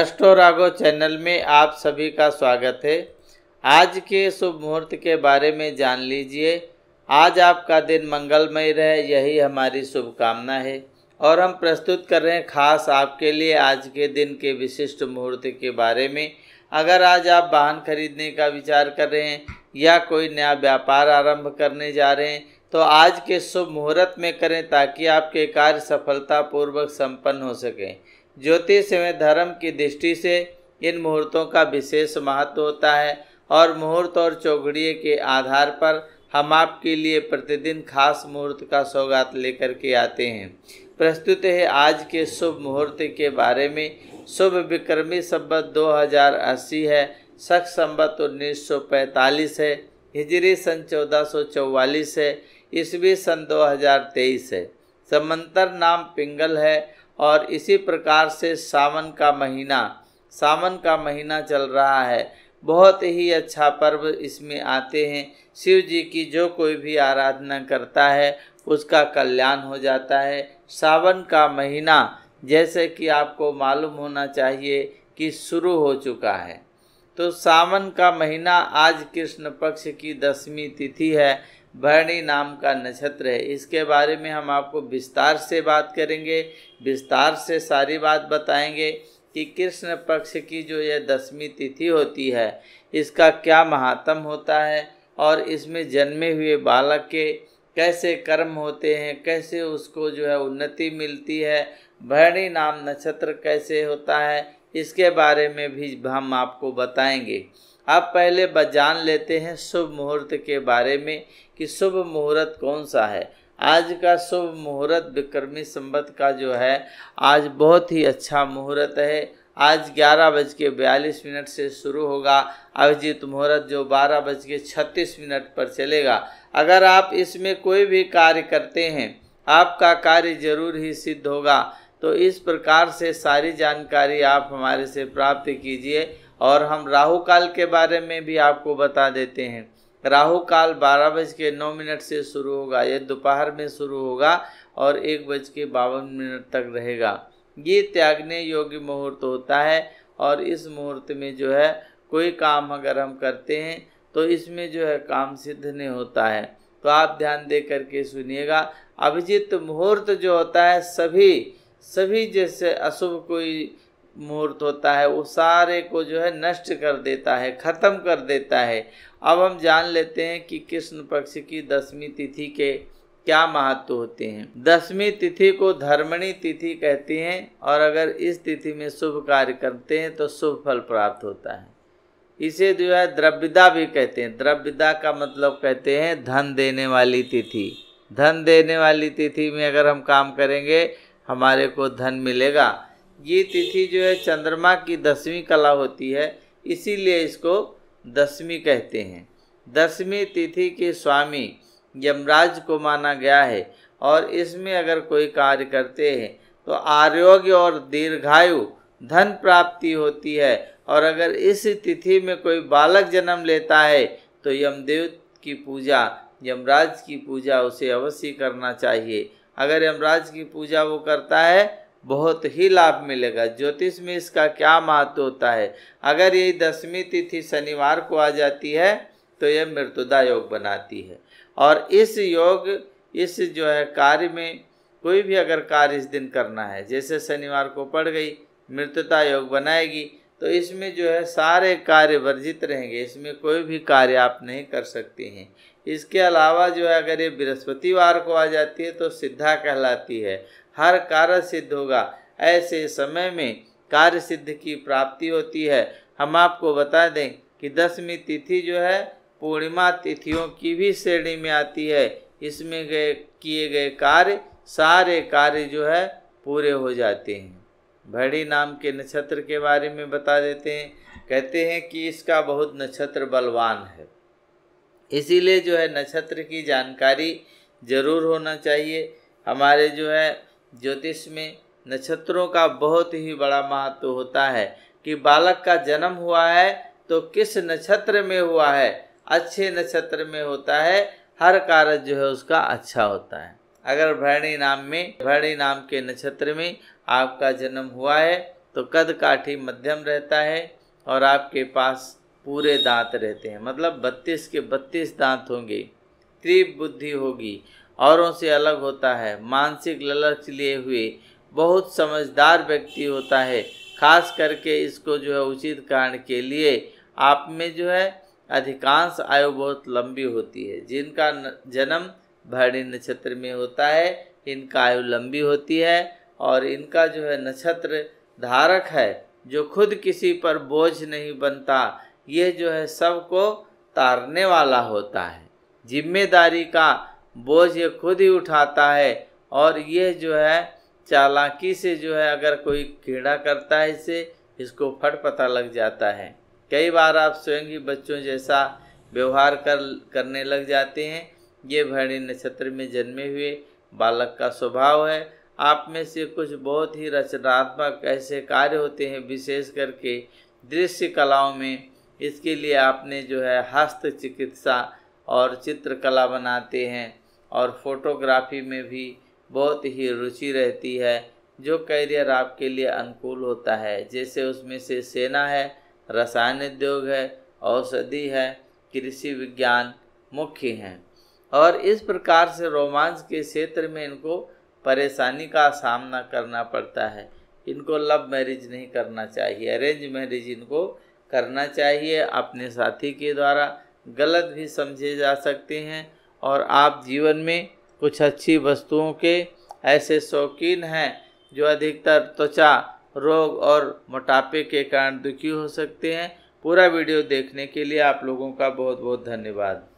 अष्टोरागो channel में आप सभी का स्वागत है आज के शुभ मुहूर्त के बारे में जान लीजिए आज आपका दिन मंगलमय रहे यही हमारी शुभकामना है और हम प्रस्तुत कर रहे हैं खास आपके लिए आज के दिन के विशिष्ट मुहूर्त के बारे में अगर आज आप वाहन खरीदने का विचार कर रहे हैं या कोई नया व्यापार आरंभ करने जा रहे हैं तो आज के शुभ मुहूर्त में करें ताकि आपके कार्य सफलतापूर्वक संपन्न हो सकें ज्योतिष एवं धर्म की दृष्टि से इन मुहूर्तों का विशेष महत्व होता है और मुहूर्त और चौघड़िए के आधार पर हम आपके लिए प्रतिदिन खास मुहूर्त का सौगात लेकर के आते हैं प्रस्तुत है आज के शुभ मुहूर्त के बारे में शुभ विक्रमी संबत 2080 है सख संबत 1945 है हिजरी सन 1444 है ईस्वी सन 2023 है समंतर नाम पिंगल है और इसी प्रकार से सावन का महीना सावन का महीना चल रहा है बहुत ही अच्छा पर्व इसमें आते हैं शिव जी की जो कोई भी आराधना करता है उसका कल्याण हो जाता है सावन का महीना जैसे कि आपको मालूम होना चाहिए कि शुरू हो चुका है तो सावन का महीना आज कृष्ण पक्ष की दसवीं तिथि है भरणी नाम का नक्षत्र है इसके बारे में हम आपको विस्तार से बात करेंगे विस्तार से सारी बात बताएंगे कि कृष्ण पक्ष की जो यह दसवीं तिथि होती है इसका क्या महात्म होता है और इसमें जन्मे हुए बालक के कैसे कर्म होते हैं कैसे उसको जो है उन्नति मिलती है भरणी नाम नक्षत्र कैसे होता है इसके बारे में भी हम आपको बताएंगे आप पहले जान लेते हैं शुभ मुहूर्त के बारे में कि शुभ मुहूर्त कौन सा है आज का शुभ मुहूर्त विक्रमी संबत का जो है आज बहुत ही अच्छा मुहूर्त है आज ग्यारह बज के बयालीस मिनट से शुरू होगा अभिजीत मुहूर्त जो बारह बज के छत्तीस मिनट पर चलेगा अगर आप इसमें कोई भी कार्य करते हैं आपका कार्य जरूर ही सिद्ध होगा तो इस प्रकार से सारी जानकारी आप हमारे से प्राप्त कीजिए और हम राहु काल के बारे में भी आपको बता देते हैं राहु काल बारह बज के नौ मिनट से शुरू होगा यह दोपहर में शुरू होगा और एक बज के बावन मिनट तक रहेगा ये त्यागने योग्य मुहूर्त होता है और इस मुहूर्त में जो है कोई काम अगर हम करते हैं तो इसमें जो है काम सिद्ध नहीं होता है तो आप ध्यान दे करके सुनिएगा अभिजित मुहूर्त जो होता है सभी सभी जैसे अशुभ कोई मुहूर्त होता है वो सारे को जो है नष्ट कर देता है ख़त्म कर देता है अब हम जान लेते हैं कि कृष्ण पक्ष की दसवीं तिथि के क्या महत्व होते हैं दसवीं तिथि को धर्मणी तिथि कहते हैं और अगर इस तिथि में शुभ कार्य करते हैं तो शुभ फल प्राप्त होता है इसे जो है द्रव्यदा भी कहते हैं द्रव्यदा का मतलब कहते हैं धन देने वाली तिथि धन देने वाली तिथि में अगर हम काम करेंगे हमारे को धन मिलेगा ये तिथि जो है चंद्रमा की दसवीं कला होती है इसीलिए इसको दसवीं कहते हैं दसवीं तिथि के स्वामी यमराज को माना गया है और इसमें अगर कोई कार्य करते हैं तो आरोग्य और दीर्घायु धन प्राप्ति होती है और अगर इस तिथि में कोई बालक जन्म लेता है तो यमदेव की पूजा यमराज की पूजा उसे अवश्य करना चाहिए अगर यमराज की पूजा वो करता है बहुत ही लाभ मिलेगा ज्योतिष में इसका क्या महत्व होता है अगर ये दसवीं तिथि शनिवार को आ जाती है तो यह मृत्युदा योग बनाती है और इस योग इस जो है कार्य में कोई भी अगर कार्य इस दिन करना है जैसे शनिवार को पड़ गई मृत्युता योग बनाएगी तो इसमें जो है सारे कार्य वर्जित रहेंगे इसमें कोई भी कार्य आप नहीं कर सकते हैं इसके अलावा जो है अगर ये बृहस्पतिवार को आ जाती है तो सिद्धा कहलाती है हर कार्य सिद्ध होगा ऐसे समय में कार्य सिद्ध की प्राप्ति होती है हम आपको बता दें कि दसवीं तिथि जो है पूर्णिमा तिथियों की भी श्रेणी में आती है इसमें गए किए गए कार्य सारे कार्य जो है पूरे हो जाते हैं भड़ी नाम के नक्षत्र के बारे में बता देते हैं कहते हैं कि इसका बहुत नक्षत्र बलवान है इसीलिए जो है नक्षत्र की जानकारी ज़रूर होना चाहिए हमारे जो है ज्योतिष में नक्षत्रों का बहुत ही बड़ा महत्व होता है कि बालक का जन्म हुआ है तो किस नक्षत्र में हुआ है अच्छे नक्षत्र में होता है हर कार्य जो है उसका अच्छा होता है अगर भरणी नाम में भरणी नाम के नक्षत्र में आपका जन्म हुआ है तो कद काठी मध्यम रहता है और आपके पास पूरे दांत रहते हैं मतलब बत्तीस के बत्तीस दांत होंगे तीव्र बुद्धि होगी औरों से अलग होता है मानसिक ललच लिए हुए बहुत समझदार व्यक्ति होता है खास करके इसको जो है उचित कारण के लिए आप में जो है अधिकांश आयु बहुत लंबी होती है जिनका जन्म भरणी नक्षत्र में होता है इनका आयु लंबी होती है और इनका जो है नक्षत्र धारक है जो खुद किसी पर बोझ नहीं बनता यह जो है सबको तारने वाला होता है जिम्मेदारी का बोझ ये खुद ही उठाता है और यह जो है चालाकी से जो है अगर कोई कीड़ा करता है इसे इसको फट पता लग जाता है कई बार आप स्वयं ही बच्चों जैसा व्यवहार कर करने लग जाते हैं ये भरणी नक्षत्र में जन्मे हुए बालक का स्वभाव है आप में से कुछ बहुत ही रचनात्मक ऐसे कार्य होते हैं विशेष करके दृश्य कलाओं में इसके लिए आपने जो है हस्त चिकित्सा और चित्रकला बनाते हैं और फोटोग्राफी में भी बहुत ही रुचि रहती है जो करियर आपके लिए अनुकूल होता है जैसे उसमें से सेना है रसायन उद्योग है औषधि है कृषि विज्ञान मुख्य हैं और इस प्रकार से रोमांस के क्षेत्र में इनको परेशानी का सामना करना पड़ता है इनको लव मैरिज नहीं करना चाहिए अरेंज मैरिज इनको करना चाहिए अपने साथी के द्वारा गलत भी समझे जा सकते हैं और आप जीवन में कुछ अच्छी वस्तुओं के ऐसे शौकीन हैं जो अधिकतर त्वचा रोग और मोटापे के कारण दुखी हो सकते हैं पूरा वीडियो देखने के लिए आप लोगों का बहुत बहुत धन्यवाद